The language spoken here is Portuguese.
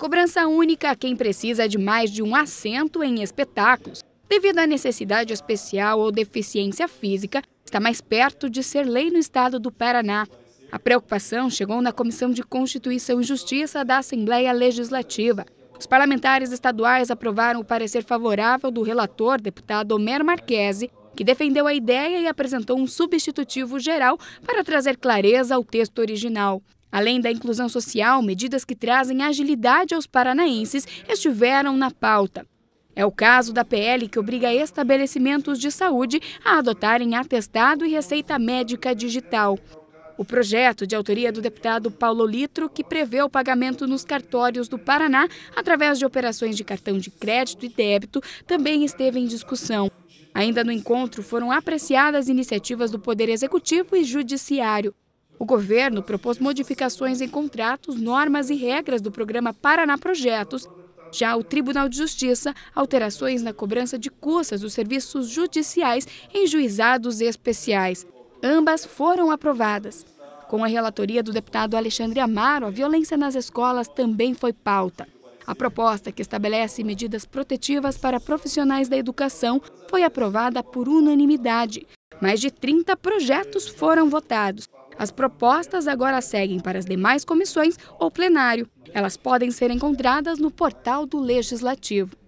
cobrança única a quem precisa de mais de um assento em espetáculos, devido à necessidade especial ou deficiência física, está mais perto de ser lei no estado do Paraná. A preocupação chegou na Comissão de Constituição e Justiça da Assembleia Legislativa. Os parlamentares estaduais aprovaram o parecer favorável do relator, deputado Homero Marquese, que defendeu a ideia e apresentou um substitutivo geral para trazer clareza ao texto original. Além da inclusão social, medidas que trazem agilidade aos paranaenses estiveram na pauta. É o caso da PL que obriga estabelecimentos de saúde a adotarem atestado e receita médica digital. O projeto, de autoria do deputado Paulo Litro, que prevê o pagamento nos cartórios do Paraná através de operações de cartão de crédito e débito, também esteve em discussão. Ainda no encontro foram apreciadas iniciativas do Poder Executivo e Judiciário. O governo propôs modificações em contratos, normas e regras do programa Paraná Projetos. Já o Tribunal de Justiça, alterações na cobrança de custas dos serviços judiciais em juizados especiais. Ambas foram aprovadas. Com a relatoria do deputado Alexandre Amaro, a violência nas escolas também foi pauta. A proposta, que estabelece medidas protetivas para profissionais da educação, foi aprovada por unanimidade. Mais de 30 projetos foram votados. As propostas agora seguem para as demais comissões ou plenário. Elas podem ser encontradas no portal do Legislativo.